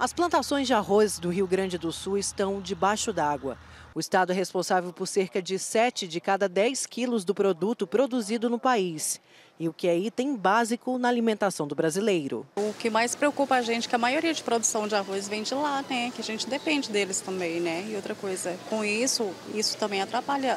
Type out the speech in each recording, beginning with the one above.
As plantações de arroz do Rio Grande do Sul estão debaixo d'água. O estado é responsável por cerca de 7 de cada 10 quilos do produto produzido no país. E o que é item básico na alimentação do brasileiro. O que mais preocupa a gente é que a maioria de produção de arroz vem de lá, né? Que a gente depende deles também, né? E outra coisa, com isso, isso também atrapalha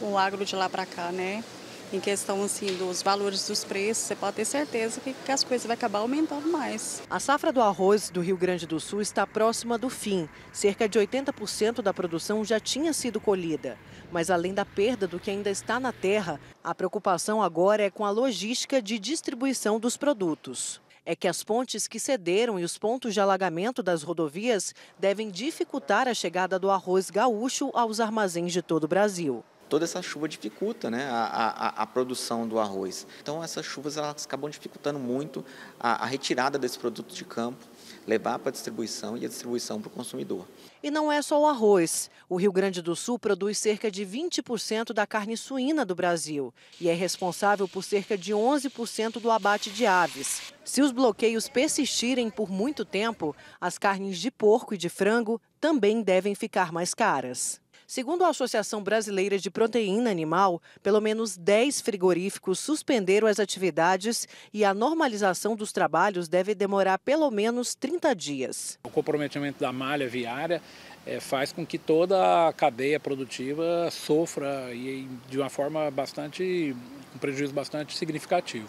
o agro de lá para cá, né? em questão assim, dos valores dos preços, você pode ter certeza que, que as coisas vão acabar aumentando mais. A safra do arroz do Rio Grande do Sul está próxima do fim. Cerca de 80% da produção já tinha sido colhida. Mas além da perda do que ainda está na terra, a preocupação agora é com a logística de distribuição dos produtos é que as pontes que cederam e os pontos de alagamento das rodovias devem dificultar a chegada do arroz gaúcho aos armazéns de todo o Brasil toda essa chuva dificulta né, a, a, a, produção do arroz. Então, essas chuvas elas acabam dificultando muito a, a retirada desse produto de campo, levar para a distribuição e a distribuição para o consumidor. E não é só o arroz. O Rio Grande do Sul produz cerca de 20% da carne suína do Brasil e é responsável por cerca de 11% do abate de aves. Se os bloqueios persistirem por muito tempo, as carnes de porco e de frango também devem ficar mais caras. Segundo a Associação Brasileira de Proteína Animal, pelo menos 10 frigoríficos suspenderam as atividades e a normalização dos trabalhos deve demorar pelo menos 30 dias. O comprometimento da malha viária é, faz com que toda a cadeia produtiva sofra e de uma forma bastante, um prejuízo bastante significativo.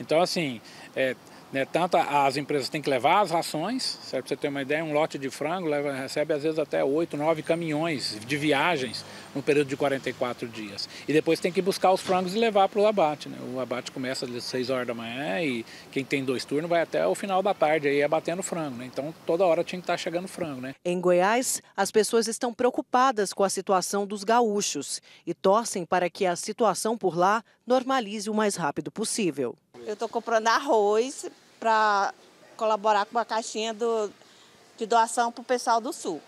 Então, assim, é, né? Tanto as empresas têm que levar as rações, certo? você ter uma ideia, um lote de frango leva, recebe às vezes até 8, 9 caminhões de viagens no período de 44 dias. E depois tem que buscar os frangos e levar para o abate. Né? O abate começa às 6 horas da manhã e quem tem dois turnos vai até o final da tarde aí abatendo frango. Né? Então toda hora tinha que estar tá chegando frango. Né? Em Goiás, as pessoas estão preocupadas com a situação dos gaúchos e torcem para que a situação por lá normalize o mais rápido possível. Eu estou comprando arroz para colaborar com a caixinha do, de doação para o pessoal do Sul.